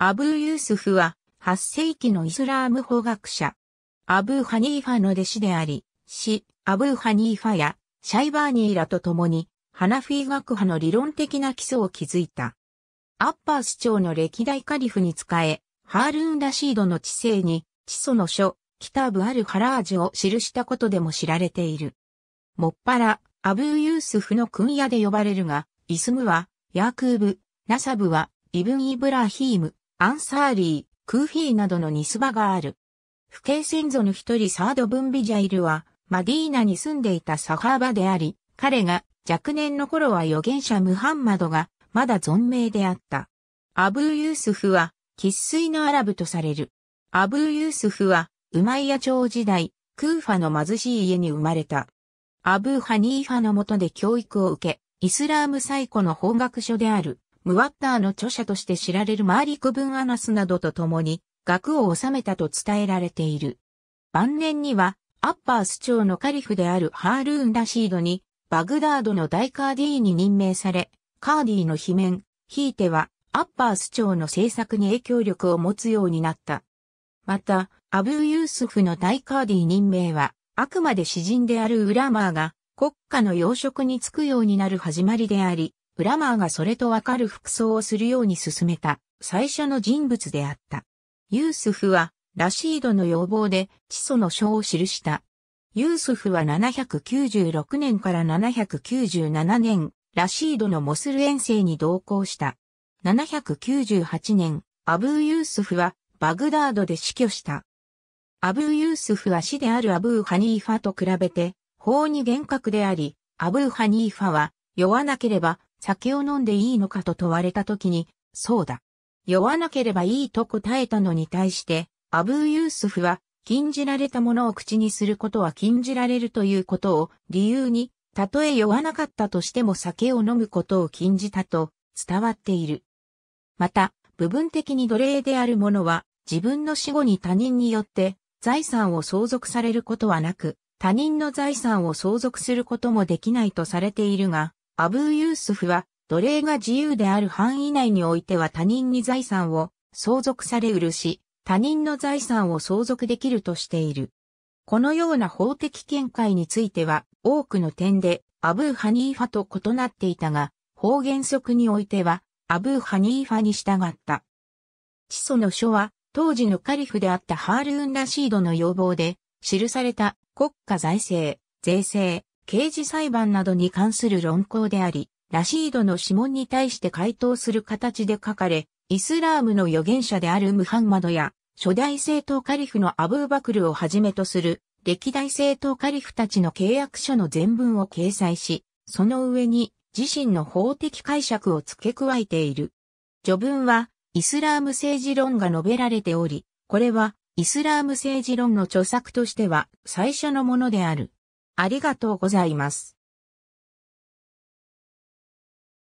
アブー・ユースフは、8世紀のイスラーム法学者。アブー・ハニーファの弟子であり、死、アブー・ハニーファや、シャイバーニーらと共に、ハナフィー学派の理論的な基礎を築いた。アッパース朝の歴代カリフに仕え、ハールーン・ラシードの知性に、地祖の書、キターブ・アル・ハラージュを記したことでも知られている。もっぱら、アブー・ユースフの訓也で呼ばれるが、イスムは、ヤークーブ、ナサブは、イブン・イブラヒーム、アンサーリー、クーフィーなどのニスバがある。不敬先祖の一人サード・ブンビジャイルは、マディーナに住んでいたサハーバであり、彼が若年の頃は預言者ムハンマドがまだ存命であった。アブー・ユースフは、喫水のアラブとされる。アブー・ユースフは、ウマイヤ朝時代、クーファの貧しい家に生まれた。アブー・ハニーファの下で教育を受け、イスラーム最古の法学書であるムワッターの著者として知られるマーリク・ブン・アナスなどと共に、学を収めたと伝えられている。晩年には、アッパース朝のカリフであるハールーン・ラシードに、バグダードの大カーディーに任命され、カーディーの罷免、ひいては、アッパース朝の政策に影響力を持つようになった。また、アブー・ユースフの大カーディー任命は、あくまで詩人であるウラマーが、国家の要職に就くようになる始まりであり、ブラマーがそれとわかる服装をするように進めた最初の人物であった。ユースフはラシードの要望で地祖の書を記した。ユースフは796年から797年、ラシードのモスル遠征に同行した。798年、アブー・ユースフはバグダードで死去した。アブー・ユースフは死であるアブー・ハニーファと比べて、法に厳格であり、アブー・ハニーファは、酔わなければ酒を飲んでいいのかと問われた時に、そうだ。酔わなければいいと答えたのに対して、アブーユースフは、禁じられたものを口にすることは禁じられるということを理由に、たとえ酔わなかったとしても酒を飲むことを禁じたと伝わっている。また、部分的に奴隷である者は、自分の死後に他人によって財産を相続されることはなく、他人の財産を相続することもできないとされているが、アブーユースフは、奴隷が自由である範囲内においては他人に財産を相続されうるし、他人の財産を相続できるとしている。このような法的見解については、多くの点でアブーハニーファと異なっていたが、法原則においては、アブーハニーファに従った。地祖の書は、当時のカリフであったハールーン・ラシードの要望で、記された国家財政、税制、刑事裁判などに関する論考であり、ラシードの指紋に対して回答する形で書かれ、イスラームの預言者であるムハンマドや、初代政党カリフのアブーバクルをはじめとする、歴代政党カリフたちの契約書の全文を掲載し、その上に自身の法的解釈を付け加えている。序文は、イスラーム政治論が述べられており、これは、イスラーム政治論の著作としては最初のものである。ありがとうございます。